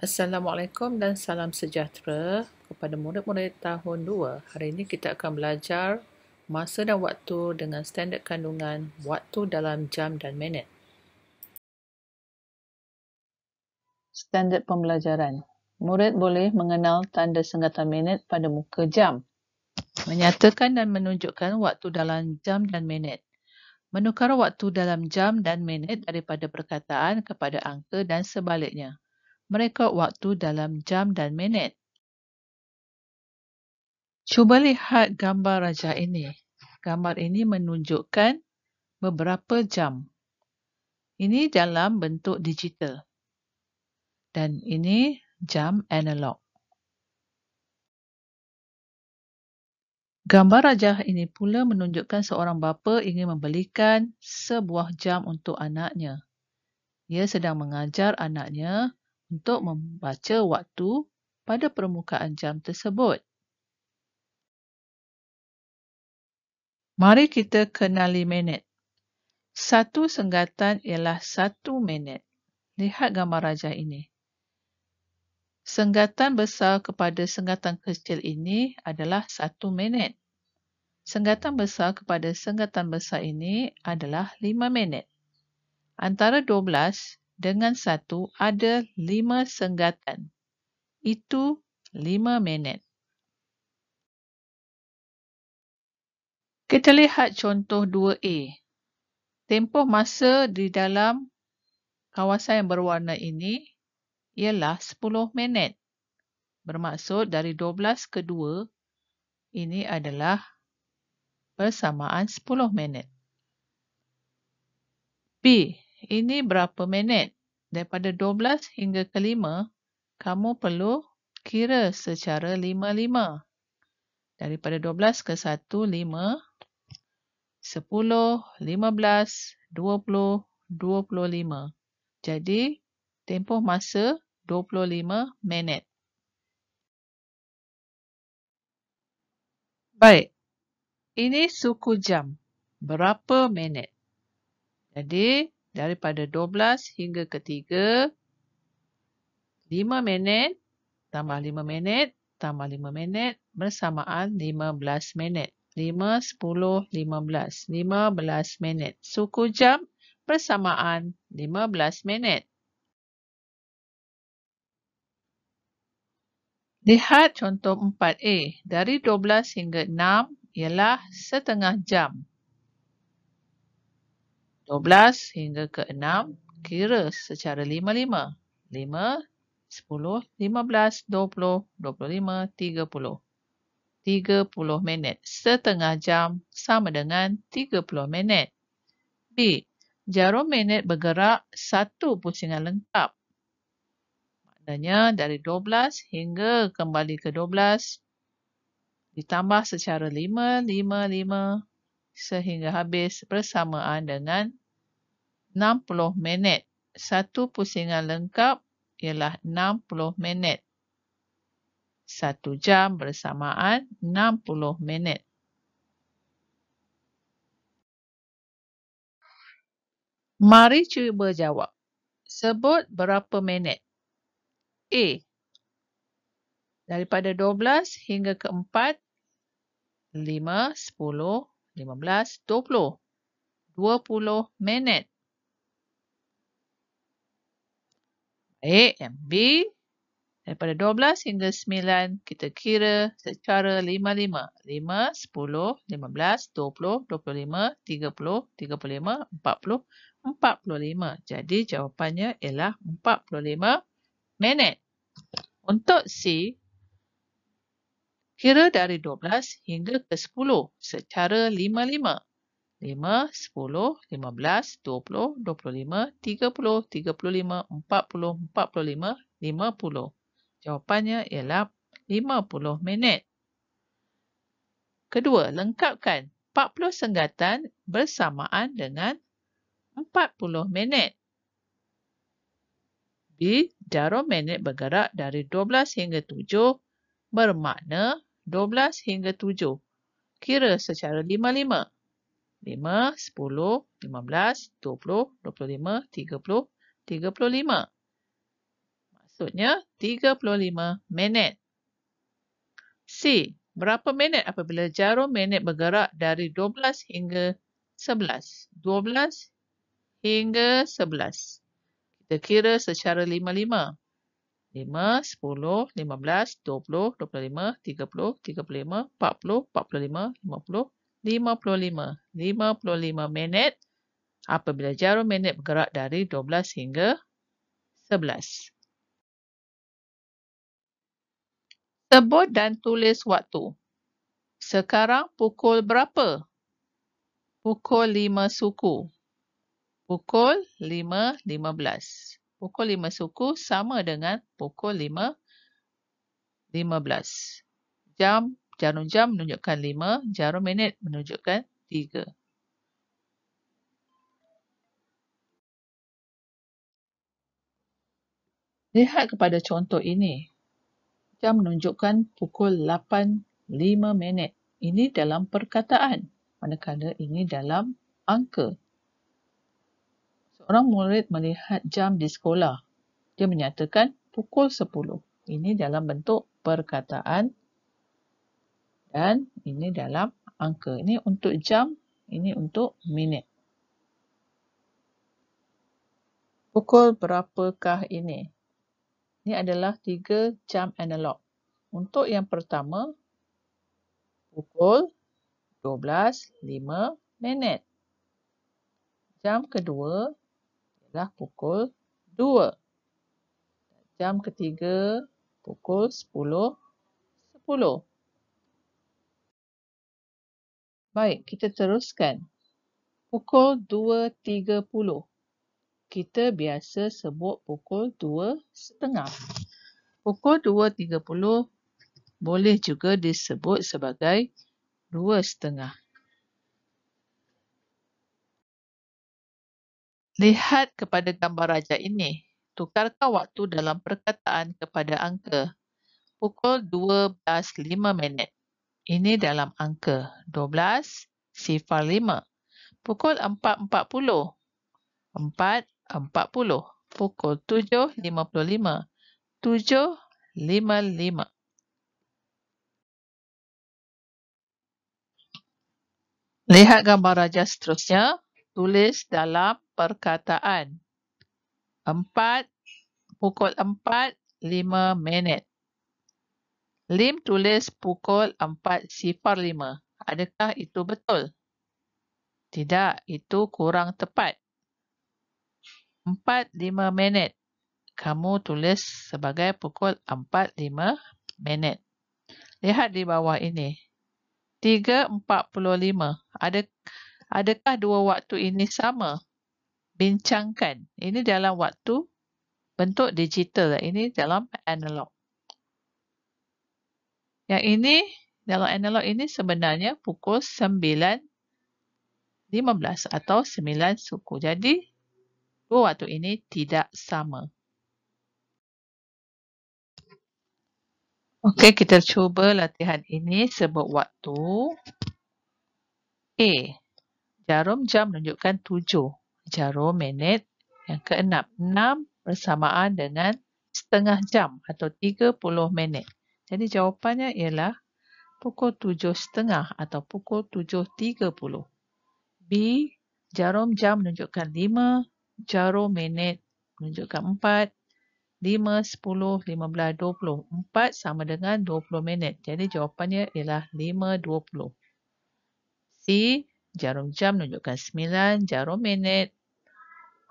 Assalamualaikum dan salam sejahtera kepada murid-murid tahun 2. Hari ini kita akan belajar masa dan waktu dengan standard kandungan waktu dalam jam dan minit. Standard pembelajaran. Murid boleh mengenal tanda sengatan minit pada muka jam. Menyatakan dan menunjukkan waktu dalam jam dan minit. Menukar waktu dalam jam dan minit daripada perkataan kepada angka dan sebaliknya merekod waktu dalam jam dan minit. Cuba lihat gambar raja ini. Gambar ini menunjukkan beberapa jam. Ini dalam bentuk digital. Dan ini jam analog. Gambar raja ini pula menunjukkan seorang bapa ingin membelikan sebuah jam untuk anaknya. Ia sedang mengajar anaknya untuk membaca waktu pada permukaan jam tersebut. Mari kita kenali minit. Satu senggatan ialah satu minit. Lihat gambar raja ini. Senggatan besar kepada senggatan kecil ini adalah satu minit. Senggatan besar kepada senggatan besar ini adalah lima minit. Antara dua belas dengan satu ada lima senggatan. Itu lima minit. Kita lihat contoh 2A. Tempoh masa di dalam kawasan yang berwarna ini ialah 10 minit. Bermaksud dari 12 ke 2 ini adalah persamaan 10 minit. B ini berapa minit. Daripada 12 hingga ke 5, kamu perlu kira secara 5, 5. Daripada 12 ke 1, 5, 10, 15, 20, 25. Jadi, tempoh masa 25 minit. Baik, ini suku jam. Berapa minit? Jadi, daripada 12 hingga ketiga, 5 minit tambah 5 minit tambah 5 minit bersamaan 15 minit 5 10 15 15 minit suku jam bersamaan 15 minit Lihat contoh 4A dari 12 hingga 6 ialah setengah jam 12 hingga ke 6 kira secara 5 5. 5 10 15 20 25 30. 30 minit. Setengah jam sama dengan 30 minit. B. Jarum minit bergerak satu pusingan lengkap. Maknanya dari 12 hingga kembali ke 12 ditambah secara 5 5 5 sehingga habis bersamaan dengan 60 minit. Satu pusingan lengkap ialah 60 minit. Satu jam bersamaan 60 minit. Mari cuba jawab. Sebut berapa minit? A. Daripada 12 hingga ke 4, 5, 10, 15, 20. 20 minit. A and B. Daripada 12 hingga 9, kita kira secara 5-5. 10, 15, 20, 25, 30, 35, 40, 45. Jadi jawapannya ialah 45 minit. Untuk C, kira dari 12 hingga ke 10 secara 5-5. 5, 10, 15, 20, 25, 30, 35, 40, 45, 50. Jawapannya ialah 50 minit. Kedua, lengkapkan 40 senggatan bersamaan dengan 40 minit. B. Jarum minit bergerak dari 12 hingga 7 bermakna 12 hingga 7. Kira secara 55. 5, 10, 15, 20, 25, 30, 35. Maksudnya 35 minit. C. Berapa minit apabila jarum minit bergerak dari 12 hingga 11? 12 hingga 11. Kita kira secara 5, 5, 10, 15, 20, 25, 30, 35, 40, 45, 50, 55. 55 minit apabila jarum minit bergerak dari 12 hingga 11. Sebut dan tulis waktu. Sekarang pukul berapa? Pukul 5 suku. Pukul 5.15. Pukul 5 suku sama dengan pukul 5.15. Jam jarum jam menunjukkan 5, jarum minit menunjukkan 3. Lihat kepada contoh ini. Jam menunjukkan pukul 8.5 minit. Ini dalam perkataan, manakala ini dalam angka. Seorang murid melihat jam di sekolah. Dia menyatakan pukul 10. Ini dalam bentuk perkataan dan ini dalam angka. Ini untuk jam, ini untuk minit. Pukul berapakah ini? Ini adalah tiga jam analog. Untuk yang pertama, pukul 12.05 minit. Jam kedua adalah pukul 2. Jam ketiga pukul 10.10. 10. Baik, kita teruskan. Pukul 2.30. Kita biasa sebut pukul 2.30. Pukul 2.30 boleh juga disebut sebagai 2.30. Lihat kepada gambar raja ini. Tukarkan waktu dalam perkataan kepada angka. Pukul 12.05 minit. Ini dalam angka 12, sifar 5. Pukul 4.40. 4.40. Pukul 7.55. 7.55. Lihat gambar raja seterusnya. Tulis dalam perkataan. 4. Pukul 4.5 minit. Lim tulis pukul sifar 4.05. Adakah itu betul? Tidak, itu kurang tepat. 4.05 minit. Kamu tulis sebagai pukul 4.05 minit. Lihat di bawah ini. 3.45. Adakah Adakah dua waktu ini sama? Bincangkan. Ini dalam waktu bentuk digital. Ini dalam analog. Yang ini, dalam analog ini sebenarnya pukul 9.15 atau 9 suku. Jadi, dua waktu ini tidak sama. Okey, kita cuba latihan ini sebab waktu. A. Jarum jam menunjukkan 7. Jarum minit yang keenam. 6 bersamaan dengan setengah jam atau 30 minit. Jadi jawapannya ialah pukul tujuh setengah atau pukul tujuh tiga puluh. B. Jarum jam menunjukkan lima, Jarum minit menunjukkan 4. 5, 10, 15, 20. 4 sama dengan 20 minit. Jadi jawapannya ialah 5, 20. C, jarum jam menunjukkan 9, jarum minit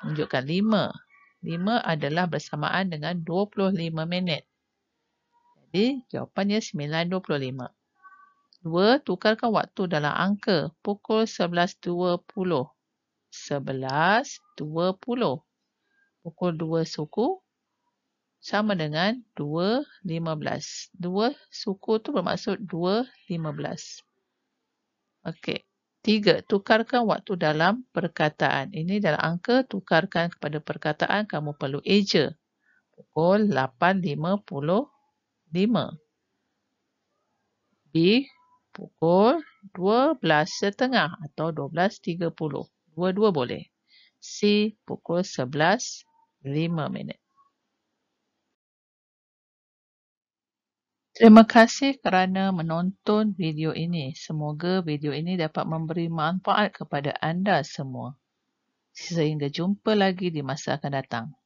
menunjukkan 5. 5 adalah bersamaan dengan 25 minit. Jadi, eh, jawapannya 9.25. Dua Tukarkan waktu dalam angka pukul 11.20. 11.20. Pukul 2 suku sama dengan 2.15. 2 suku tu bermaksud 2.15. Okey. Tiga Tukarkan waktu dalam perkataan. Ini dalam angka tukarkan kepada perkataan kamu perlu eja. Pukul 8.50. 5. B pukul setengah atau 12.30. 2-2 boleh. C pukul 11.05 minit. Terima kasih kerana menonton video ini. Semoga video ini dapat memberi manfaat kepada anda semua. Sehingga jumpa lagi di masa akan datang.